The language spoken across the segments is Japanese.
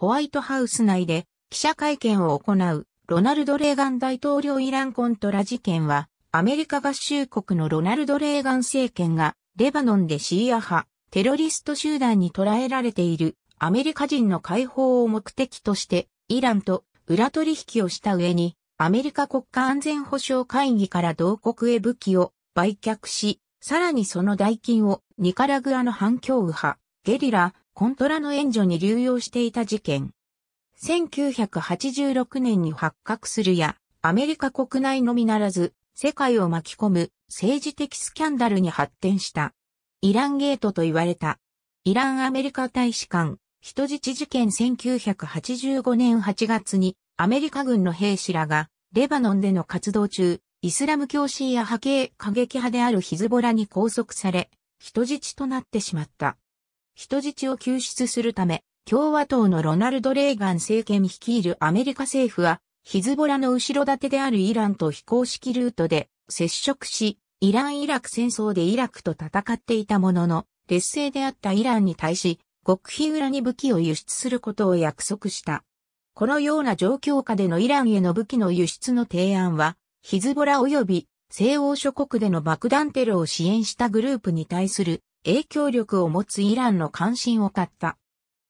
ホワイトハウス内で記者会見を行うロナルド・レーガン大統領イランコントラ事件はアメリカ合衆国のロナルド・レーガン政権がレバノンでシーア派テロリスト集団に捕らえられているアメリカ人の解放を目的としてイランと裏取引をした上にアメリカ国家安全保障会議から同国へ武器を売却し、さらにその代金をニカラグアの反共右派、ゲリラ、コントラの援助に流用していた事件。1986年に発覚するや、アメリカ国内のみならず、世界を巻き込む政治的スキャンダルに発展した。イランゲートと言われた。イランアメリカ大使館、人質事件1985年8月に、アメリカ軍の兵士らが、レバノンでの活動中、イスラム教シーア派系過激派であるヒズボラに拘束され、人質となってしまった。人質を救出するため、共和党のロナルド・レーガン政権率いるアメリカ政府は、ヒズボラの後ろ盾であるイランと非公式ルートで接触し、イラン・イラク戦争でイラクと戦っていたものの、劣勢であったイランに対し、極秘裏に武器を輸出することを約束した。このような状況下でのイランへの武器の輸出の提案は、ヒズボラ及び西欧諸国での爆弾テロを支援したグループに対する影響力を持つイランの関心を買った。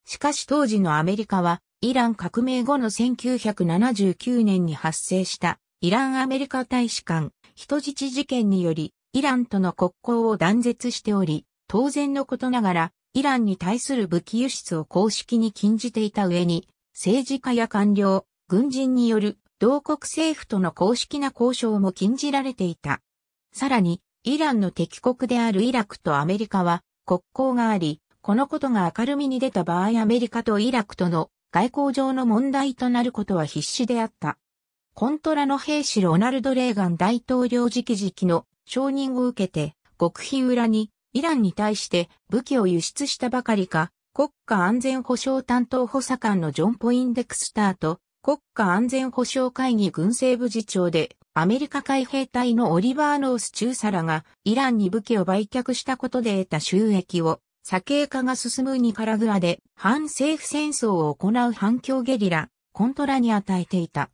しかし当時のアメリカは、イラン革命後の1979年に発生したイランアメリカ大使館人質事件により、イランとの国交を断絶しており、当然のことながら、イランに対する武器輸出を公式に禁じていた上に、政治家や官僚、軍人による同国政府との公式な交渉も禁じられていた。さらに、イランの敵国であるイラクとアメリカは国交があり、このことが明るみに出た場合アメリカとイラクとの外交上の問題となることは必至であった。コントラの兵士ロナルド・レーガン大統領直々の承認を受けて、極秘裏にイランに対して武器を輸出したばかりか、国家安全保障担当補佐官のジョン・ポインデクスターと国家安全保障会議軍政部次長でアメリカ海兵隊のオリバー・ノース中サラがイランに武器を売却したことで得た収益を、左傾化が進むニカラグアで反政府戦争を行う反共ゲリラ、コントラに与えていた。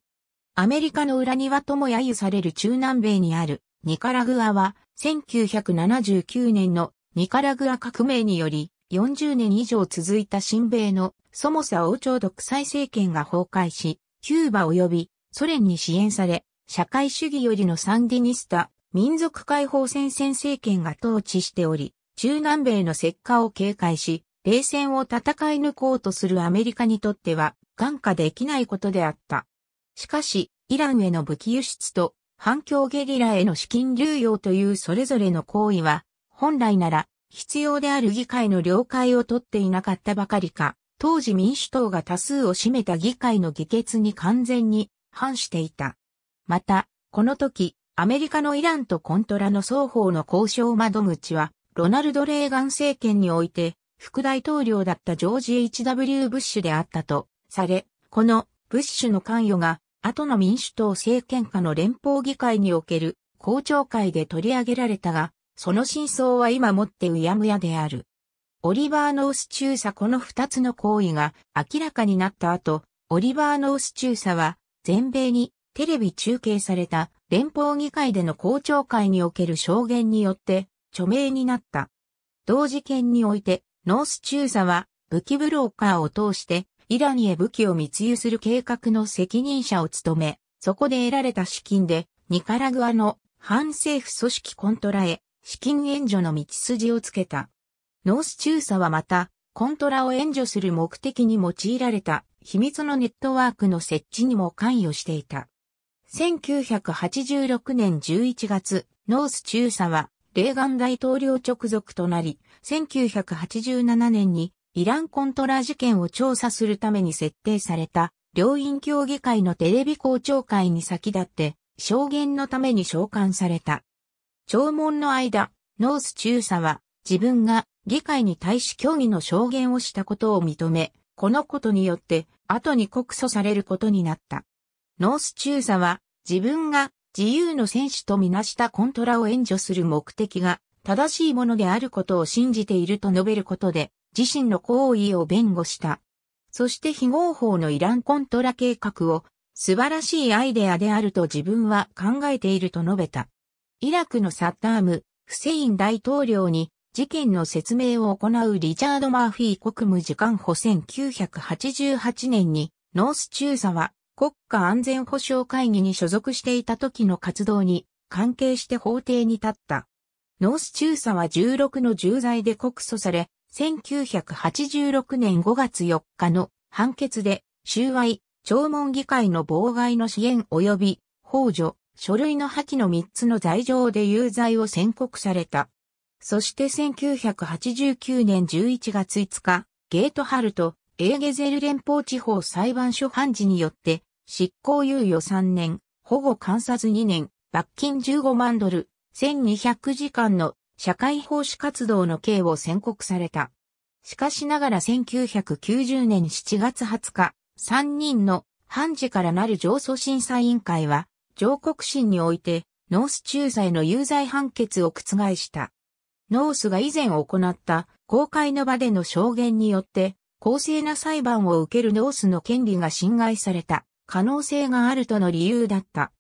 アメリカの裏庭とも揶揄される中南米にあるニカラグアは1979年のニカラグア革命により40年以上続いた新米のソモサ王朝独裁政権が崩壊し、キューバ及びソ連に支援され、社会主義よりのサンディニスタ、民族解放戦線政権が統治しており、中南米の石化を警戒し、冷戦を戦い抜こうとするアメリカにとっては、眼下できないことであった。しかし、イランへの武器輸出と、反共ゲリラへの資金流用というそれぞれの行為は、本来なら、必要である議会の了解を取っていなかったばかりか、当時民主党が多数を占めた議会の議決に完全に反していた。また、この時、アメリカのイランとコントラの双方の交渉窓口は、ロナルド・レーガン政権において、副大統領だったジョージ・ H.W. ブッシュであったとされ、このブッシュの関与が、後の民主党政権下の連邦議会における公聴会で取り上げられたが、その真相は今もってうやむやである。オリバー・ノース中佐この二つの行為が明らかになった後、オリバー・ノース中佐は全米にテレビ中継された連邦議会での公聴会における証言によって著名になった。同事件において、ノース中佐は武器ブローカーを通してイランへ武器を密輸する計画の責任者を務め、そこで得られた資金でニカラグアの反政府組織コントラへ資金援助の道筋をつけた。ノース中佐はまた、コントラを援助する目的に用いられた秘密のネットワークの設置にも関与していた。1986年11月、ノース中佐は、レーガン大統領直属となり、1987年にイランコントラ事件を調査するために設定された、両院協議会のテレビ公聴会に先立って、証言のために召喚された。聴聞の間、ノース中佐は、自分が議会に対し協議の証言をしたことを認め、このことによって、後に告訴されることになった。ノース中佐は、自分が自由の選手とみなしたコントラを援助する目的が正しいものであることを信じていると述べることで自身の行為を弁護した。そして非合法のイランコントラ計画を素晴らしいアイデアであると自分は考えていると述べた。イラクのサッターム、フセイン大統領に事件の説明を行うリチャード・マーフィー国務次官補1988年にノース中佐は国家安全保障会議に所属していた時の活動に関係して法廷に立った。ノース中佐は16の重罪で告訴され、1986年5月4日の判決で、収賄、聴聞議会の妨害の支援及び、法助、書類の破棄の3つの罪状で有罪を宣告された。そして1989年11月5日、ゲートハルト、エーゲゼル連邦地方裁判所判事によって、執行猶予3年、保護観察2年、罰金15万ドル、1200時間の社会奉仕活動の刑を宣告された。しかしながら1990年7月20日、3人の判事からなる上訴審査委員会は、上告審において、ノース仲裁の有罪判決を覆した。ノースが以前行った公開の場での証言によって、公正な裁判を受けるノースの権利が侵害された。可能性があるとの理由だった。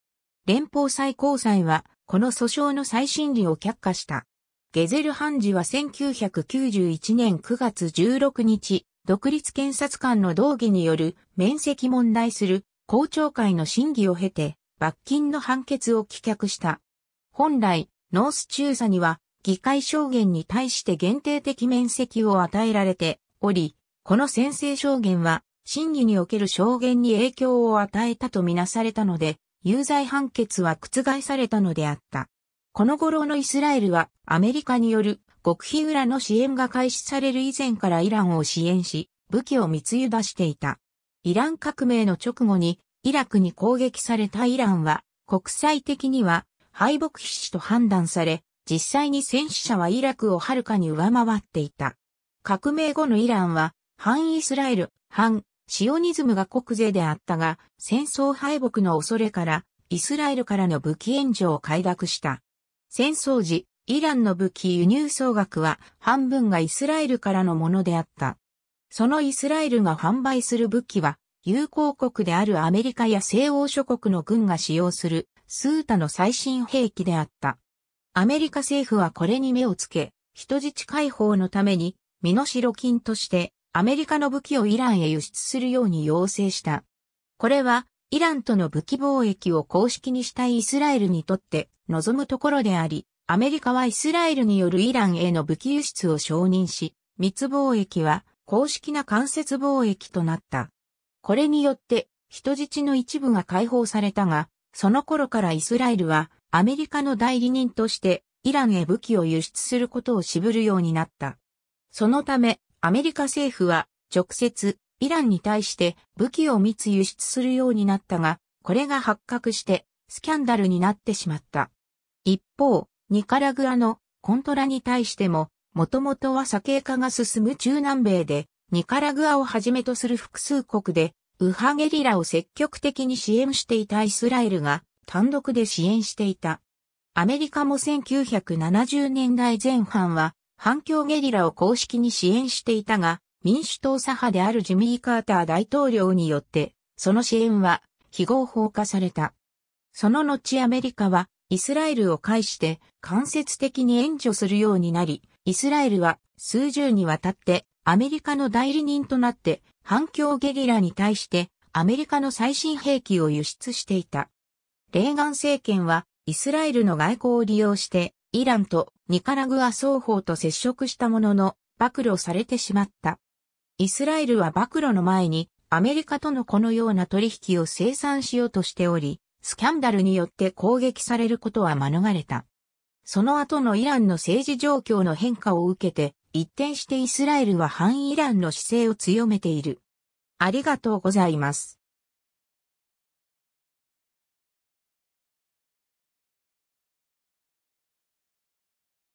連邦最高裁は、この訴訟の再審理を却下した。ゲゼル判事は1991年9月16日、独立検察官の同義による面積問題する公聴会の審議を経て、罰金の判決を棄却した。本来、ノース中佐には、議会証言に対して限定的面積を与えられており、この先制証言は審議における証言に影響を与えたとみなされたので、有罪判決は覆されたのであった。この頃のイスラエルはアメリカによる極秘裏の支援が開始される以前からイランを支援し、武器を密輸出していた。イラン革命の直後にイラクに攻撃されたイランは国際的には敗北必至と判断され、実際に戦死者はイラクをはるかに上回っていた。革命後のイランは反イスラエル、反シオニズムが国税であったが、戦争敗北の恐れから、イスラエルからの武器援助を快諾した。戦争時、イランの武器輸入総額は半分がイスラエルからのものであった。そのイスラエルが販売する武器は、友好国であるアメリカや西欧諸国の軍が使用するスータの最新兵器であった。アメリカ政府はこれに目をつけ、人質解放のために身代金としてアメリカの武器をイランへ輸出するように要請した。これは、イランとの武器貿易を公式にしたいイスラエルにとって望むところであり、アメリカはイスラエルによるイランへの武器輸出を承認し、密貿易は公式な間接貿易となった。これによって人質の一部が解放されたが、その頃からイスラエルはアメリカの代理人としてイランへ武器を輸出することを渋るようになった。そのため、アメリカ政府は直接イランに対して武器を密輸出するようになったが、これが発覚してスキャンダルになってしまった。一方、ニカラグアのコントラに対しても、もともとは左傾化が進む中南米で、ニカラグアをはじめとする複数国で、右派ゲリラを積極的に支援していたイスラエルが単独で支援していた。アメリカも1970年代前半は反共ゲリラを公式に支援していたが、民主党左派であるジミー・カーター大統領によって、その支援は非合法化された。その後アメリカはイスラエルを介して間接的に援助するようになり、イスラエルは数十にわたってアメリカの代理人となって反共ゲリラに対してアメリカの最新兵器を輸出していた。レーガン政権はイスラエルの外交を利用してイランとニカラグア双方と接触したものの、暴露されてしまった。イスラエルは暴露の前に、アメリカとのこのような取引を生産しようとしており、スキャンダルによって攻撃されることは免れた。その後のイランの政治状況の変化を受けて、一転してイスラエルは反イランの姿勢を強めている。ありがとうございます。